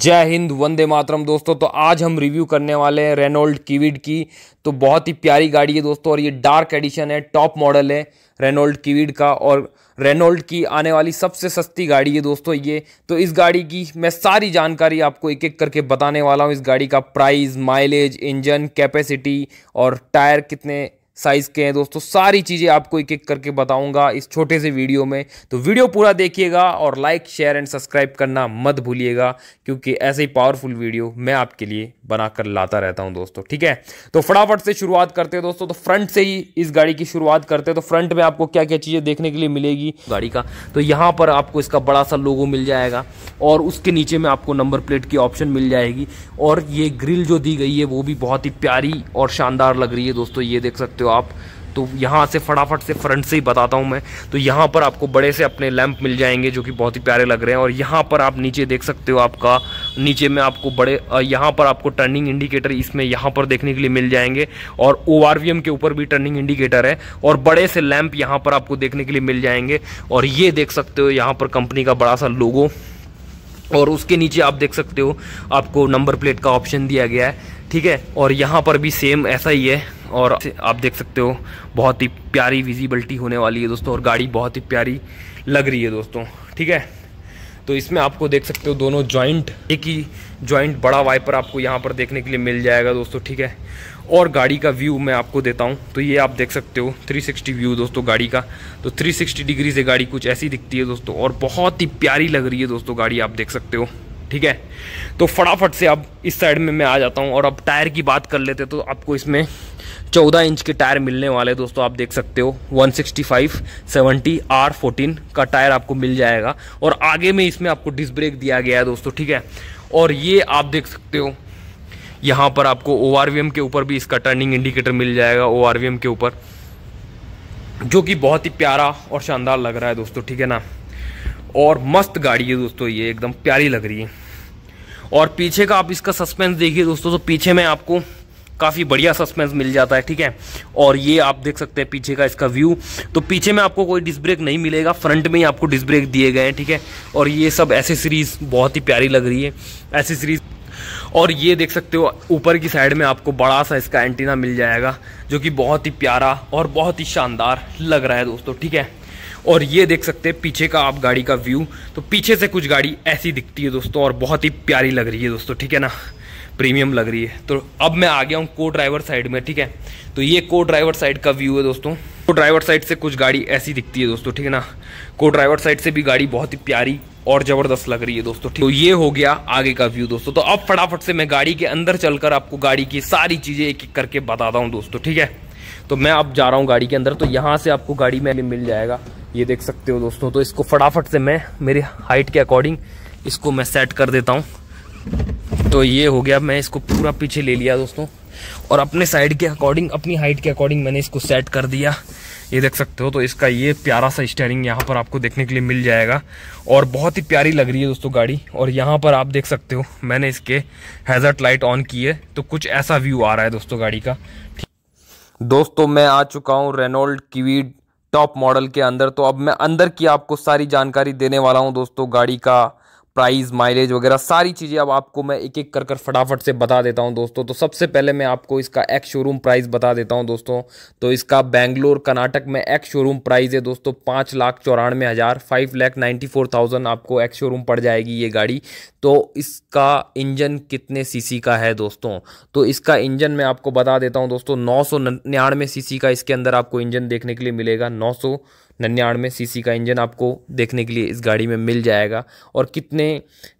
जय हिंद वंदे मातरम दोस्तों तो आज हम रिव्यू करने वाले हैं रेनोल्ड कीविड की तो बहुत ही प्यारी गाड़ी है दोस्तों और ये डार्क एडिशन है टॉप मॉडल है रेनोल्ड कीविड का और रेनोल्ड की आने वाली सबसे सस्ती गाड़ी है दोस्तों ये तो इस गाड़ी की मैं सारी जानकारी आपको एक एक करके बताने वाला हूँ इस गाड़ी का प्राइस माइलेज इंजन कैपेसिटी और टायर कितने साइज़ के हैं दोस्तों सारी चीज़ें आपको एक एक करके बताऊंगा इस छोटे से वीडियो में तो वीडियो पूरा देखिएगा और लाइक शेयर एंड सब्सक्राइब करना मत भूलिएगा क्योंकि ऐसे ही पावरफुल वीडियो मैं आपके लिए बनाकर लाता रहता हूं दोस्तों ठीक है तो फटाफट से शुरुआत करते हैं दोस्तों तो फ्रंट से ही इस गाड़ी की शुरुआत करते हैं तो फ्रंट में आपको क्या क्या चीज़ें देखने के लिए मिलेगी गाड़ी का तो यहाँ पर आपको इसका बड़ा सा लोगो मिल जाएगा और उसके नीचे में आपको नंबर प्लेट की ऑप्शन मिल जाएगी और ये ग्रिल जो दी गई है वो भी बहुत ही प्यारी और शानदार लग रही है दोस्तों ये देख सकते हो आप तो यहाँ से फटाफट से फ्रंट से ही बताता हूँ मैं तो यहाँ पर आपको बड़े से अपने लैंप मिल जाएंगे जो कि बहुत ही प्यारे लग रहे हैं और यहाँ पर आप नीचे देख सकते हो आपका नीचे में आपको बड़े यहाँ पर आपको टर्निंग इंडिकेटर इसमें यहाँ पर देखने के लिए मिल जाएंगे और ओ के ऊपर भी टर्निंग इंडिकेटर है और बड़े से लैंप यहाँ पर आपको देखने के लिए मिल जाएंगे और ये देख सकते हो यहाँ पर कंपनी का बड़ा सा लोगो और उसके नीचे आप देख सकते हो आपको नंबर प्लेट का ऑप्शन दिया गया है ठीक है और यहाँ पर भी सेम ऐसा ही है और आप देख सकते हो बहुत ही प्यारी विजिबिलिटी होने वाली है दोस्तों और गाड़ी बहुत ही प्यारी लग रही है दोस्तों ठीक है तो इसमें आपको देख सकते हो दोनों जॉइंट एक ही जॉइंट बड़ा वाइपर आपको यहाँ पर देखने के लिए मिल जाएगा दोस्तों ठीक है और गाड़ी का व्यू मैं आपको देता हूँ तो ये आप देख सकते हो 360 व्यू दोस्तों गाड़ी का तो 360 डिग्री से गाड़ी कुछ ऐसी दिखती है दोस्तों और बहुत ही प्यारी लग रही है दोस्तों गाड़ी आप देख सकते हो ठीक है तो फटाफट से अब इस साइड में मैं आ जाता हूँ और अब टायर की बात कर लेते तो आपको इसमें 14 इंच के टायर मिलने वाले दोस्तों आप देख सकते हो 165 70 आर फोर्टीन का टायर आपको मिल जाएगा और आगे में इसमें आपको डिस्क ब्रेक दिया गया है दोस्तों ठीक है और ये आप देख सकते हो यहाँ पर आपको ओ के ऊपर भी इसका टर्निंग इंडिकेटर मिल जाएगा ओ के ऊपर जो कि बहुत ही प्यारा और शानदार लग रहा है दोस्तों ठीक है ना और मस्त गाड़ी है दोस्तों ये एकदम प्यारी लग रही है और पीछे का आप इसका सस्पेंस देखिए दोस्तों तो पीछे में आपको काफ़ी बढ़िया सस्पेंस मिल जाता है ठीक है और ये आप देख सकते हैं पीछे का इसका व्यू तो पीछे में आपको कोई डिस्क ब्रेक नहीं मिलेगा फ्रंट में ही आपको डिस्क ब्रेक दिए गए हैं ठीक है और ये सब एसेसरीज बहुत ही प्यारी लग रही है एसेसरीज और ये देख सकते हो ऊपर की साइड में आपको बड़ा सा इसका एंटीना मिल जाएगा जो कि बहुत ही प्यारा और बहुत ही शानदार लग रहा है दोस्तों ठीक है और ये देख सकते हैं पीछे का आप गाड़ी का व्यू तो पीछे से कुछ गाड़ी ऐसी दिखती है दोस्तों और बहुत ही प्यारी लग रही है दोस्तों ठीक है ना प्रीमियम लग रही है तो अब मैं आ गया हूँ को ड्राइवर साइड में ठीक है तो ये को ड्राइवर साइड का व्यू है दोस्तों को ड्राइवर साइड से कुछ गाड़ी ऐसी दिखती है दोस्तों ठीक है ना को ड्राइवर साइड से भी गाड़ी बहुत ही प्यारी और ज़बरदस्त लग रही है दोस्तों ठीक तो ये हो गया आगे का व्यू दोस्तों तो अब फटाफट से मैं गाड़ी के अंदर चलकर आपको गाड़ी की सारी चीज़ें एक एक करके बताता हूँ दोस्तों ठीक है तो मैं अब जा रहा हूँ गाड़ी के अंदर तो यहाँ से आपको गाड़ी में मिल जाएगा ये देख सकते हो दोस्तों तो इसको फटाफट से मैं मेरी हाइट के अकॉर्डिंग इसको मैं सेट कर देता हूँ तो ये हो गया मैं इसको पूरा पीछे ले लिया दोस्तों और अपने साइड के अकॉर्डिंग अपनी हाइट के अकॉर्डिंग मैंने इसको सेट कर दिया ये देख सकते हो तो इसका ये प्यारा सा स्टेयरिंग यहाँ पर आपको देखने के लिए मिल जाएगा और बहुत ही प्यारी लग रही है दोस्तों गाड़ी और यहाँ पर आप देख सकते हो मैंने इसके हैजर्ट लाइट ऑन की है तो कुछ ऐसा व्यू आ रहा है दोस्तों गाड़ी का दोस्तों मैं आ चुका हूँ रेनोल्ड कीवीड टॉप मॉडल के अंदर तो अब मैं अंदर की आपको सारी जानकारी देने वाला हूं दोस्तों गाड़ी का प्राइस माइलेज वगैरह सारी चीज़ें अब आपको मैं एक एक कर कर फटाफट से बता देता हूं दोस्तों तो सबसे पहले मैं आपको इसका एक्स शोरूम प्राइस बता देता हूं दोस्तों तो इसका बैंगलोर कर्नाटक में एक्स शोरूम प्राइस है दोस्तों पाँच लाख चौरानवे हज़ार five lakh ninety four thousand आपको एक्स शोरूम पड़ जाएगी ये गाड़ी तो इसका इंजन कितने सी का है दोस्तों तो इसका इंजन मैं आपको बता देता हूँ दोस्तों नौ सौ का इसके अंदर आपको इंजन देखने के लिए मिलेगा नौ सौ निन्यानवे सीसी का इंजन आपको देखने के लिए इस गाड़ी में मिल जाएगा और कितने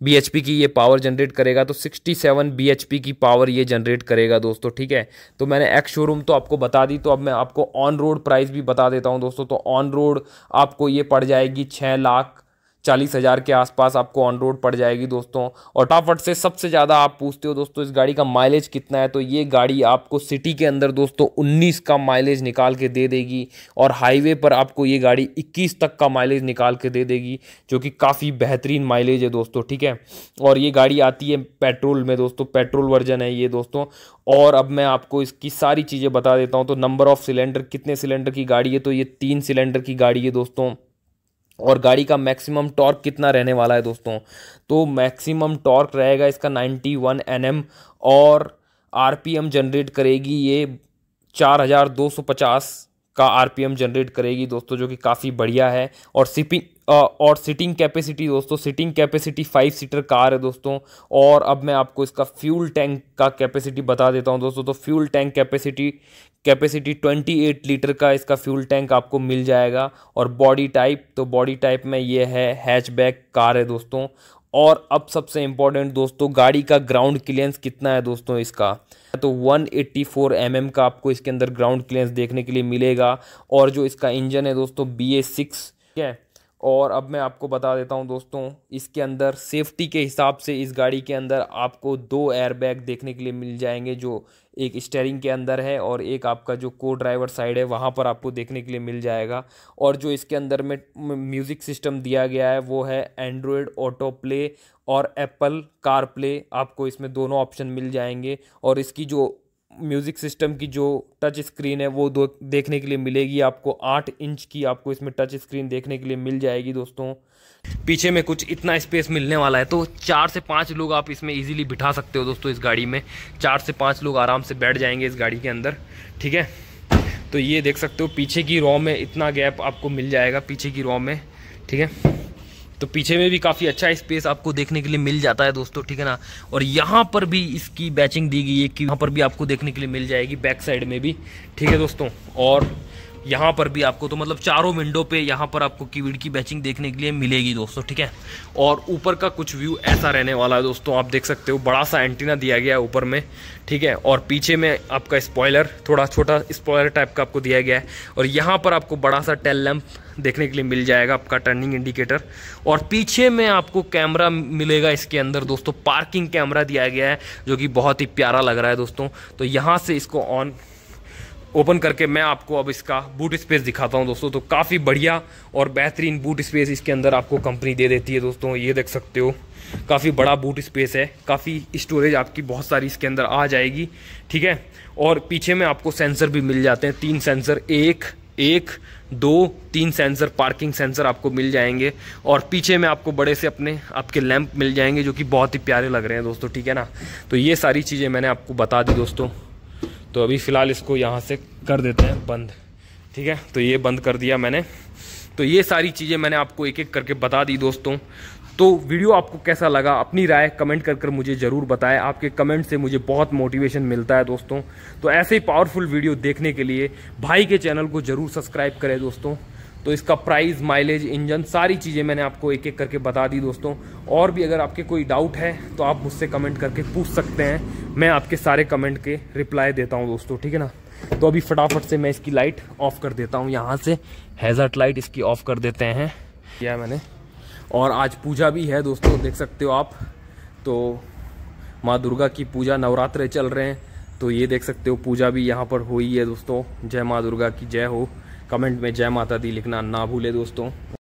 बीएचपी की ये पावर जनरेट करेगा तो 67 बीएचपी की पावर ये जनरेट करेगा दोस्तों ठीक है तो मैंने एक्स शोरूम तो आपको बता दी तो अब मैं आपको ऑन रोड प्राइस भी बता देता हूँ दोस्तों तो ऑन रोड आपको ये पड़ जाएगी छः लाख चालीस हज़ार के आसपास आपको ऑन रोड पड़ जाएगी दोस्तों और टाफट से सबसे ज़्यादा आप पूछते हो दोस्तों इस गाड़ी का माइलेज कितना है तो ये गाड़ी आपको सिटी के अंदर दोस्तों उन्नीस का माइलेज निकाल के दे देगी और हाईवे पर आपको ये गाड़ी इक्कीस तक का माइलेज निकाल के दे देगी जो कि काफ़ी बेहतरीन माइलेज है दोस्तों ठीक है और ये गाड़ी आती है पेट्रोल में दोस्तों पेट्रोल वर्जन है ये दोस्तों और अब मैं आपको इसकी सारी चीज़ें बता देता हूँ तो नंबर ऑफ़ सिलेंडर कितने सिलेंडर की गाड़ी है तो ये तीन सिलेंडर की गाड़ी है दोस्तों और गाड़ी का मैक्सिमम टॉर्क कितना रहने वाला है दोस्तों तो मैक्सिमम टॉर्क रहेगा इसका 91 वन और आरपीएम जनरेट करेगी ये 4250 का आरपीएम जनरेट करेगी दोस्तों जो कि काफ़ी बढ़िया है और सिपिंग और सिटिंग कैपेसिटी दोस्तों sitting capacity five seater car है दोस्तों और अब मैं आपको इसका फ्यूल टैंक का कैपेसिटी बता देता हूं दोस्तों तो fuel tank capacity capacity 28 litre का इसका फ्यूल टैंक आपको मिल जाएगा और बॉडी टाइप तो बॉडी टाइप में ये है हैचबैक कार है दोस्तों और अब सबसे इम्पोर्टेंट दोस्तों गाड़ी का ग्राउंड क्लियरेंस कितना है दोस्तों इसका तो 184 फोर mm का आपको इसके अंदर ग्राउंड क्लियरेंस देखने के लिए मिलेगा और जो इसका इंजन है दोस्तों बी ए सिक्स ठीक है और अब मैं आपको बता देता हूं दोस्तों इसके अंदर सेफ्टी के हिसाब से इस गाड़ी के अंदर आपको दो एयरबैग देखने के लिए मिल जाएंगे जो एक स्टेयरिंग के अंदर है और एक आपका जो को ड्राइवर साइड है वहाँ पर आपको देखने के लिए मिल जाएगा और जो इसके अंदर में म्यूज़िक सिस्टम दिया गया है वो है एंड्रॉयड ऑटो प्ले और एप्पल कार प्ले आपको इसमें दोनों ऑप्शन मिल जाएंगे और इसकी जो म्यूज़िक सिस्टम की जो टच स्क्रीन है वो दो देखने के लिए मिलेगी आपको आठ इंच की आपको इसमें टच स्क्रीन देखने के लिए मिल जाएगी दोस्तों पीछे में कुछ इतना स्पेस मिलने वाला है तो चार से पाँच लोग आप इसमें इजीली बिठा सकते हो दोस्तों इस गाड़ी में चार से पाँच लोग आराम से बैठ जाएंगे इस गाड़ी के अंदर ठीक है तो ये देख सकते हो पीछे की रॉ में इतना गैप आपको मिल जाएगा पीछे की रॉ में ठीक है तो पीछे में भी काफ़ी अच्छा स्पेस आपको देखने के लिए मिल जाता है दोस्तों ठीक है ना और यहाँ पर भी इसकी बैचिंग दी गई है कि यहाँ पर भी आपको देखने के लिए मिल जाएगी बैक साइड में भी ठीक है दोस्तों और यहाँ पर भी आपको तो मतलब चारों विंडो पे यहाँ पर आपको कीवीड की बैचिंग देखने के लिए मिलेगी दोस्तों ठीक है और ऊपर का कुछ व्यू ऐसा रहने वाला है दोस्तों आप देख सकते हो बड़ा सा एंटीना दिया गया है ऊपर में ठीक है और पीछे में आपका स्पॉयलर थोड़ा छोटा स्पॉयलर टाइप का आपको दिया गया है और यहाँ पर आपको बड़ा सा टेल लैम्प देखने के लिए मिल जाएगा आपका टर्निंग इंडिकेटर और पीछे में आपको कैमरा मिलेगा इसके अंदर दोस्तों पार्किंग कैमरा दिया गया है जो कि बहुत ही प्यारा लग रहा है दोस्तों तो यहाँ से इसको ऑन ओपन करके मैं आपको अब इसका बूट स्पेस दिखाता हूँ दोस्तों तो काफ़ी बढ़िया और बेहतरीन बूट स्पेस इसके अंदर आपको कंपनी दे देती है दोस्तों ये देख सकते हो काफ़ी बड़ा बूट स्पेस है काफ़ी स्टोरेज आपकी बहुत सारी इसके अंदर आ जाएगी ठीक है और पीछे में आपको सेंसर भी मिल जाते हैं तीन सेंसर एक एक दो तीन सेंसर पार्किंग सेंसर आपको मिल जाएंगे और पीछे में आपको बड़े से अपने आपके लैंप मिल जाएंगे जो कि बहुत ही प्यारे लग रहे हैं दोस्तों ठीक है ना तो ये सारी चीज़ें मैंने आपको बता दी दोस्तों तो अभी फ़िलहाल इसको यहाँ से कर देते हैं बंद ठीक है तो ये बंद कर दिया मैंने तो ये सारी चीज़ें मैंने आपको एक एक करके बता दी दोस्तों तो वीडियो आपको कैसा लगा अपनी राय कमेंट कर कर मुझे ज़रूर बताएं आपके कमेंट से मुझे बहुत मोटिवेशन मिलता है दोस्तों तो ऐसे ही पावरफुल वीडियो देखने के लिए भाई के चैनल को ज़रूर सब्सक्राइब करें दोस्तों तो इसका प्राइस माइलेज इंजन सारी चीज़ें मैंने आपको एक एक करके बता दी दोस्तों और भी अगर आपके कोई डाउट है तो आप मुझसे कमेंट करके पूछ सकते हैं मैं आपके सारे कमेंट के रिप्लाई देता हूँ दोस्तों ठीक है ना तो अभी फटाफट से मैं इसकी लाइट ऑफ कर देता हूँ यहाँ से हैजर्ट लाइट इसकी ऑफ कर देते हैं किया मैंने और आज पूजा भी है दोस्तों देख सकते हो आप तो माँ दुर्गा की पूजा नवरात्र चल रहे हैं तो ये देख सकते हो पूजा भी यहाँ पर हुई है दोस्तों जय माँ दुर्गा की जय हो कमेंट में जय माता दी लिखना ना भूले दोस्तों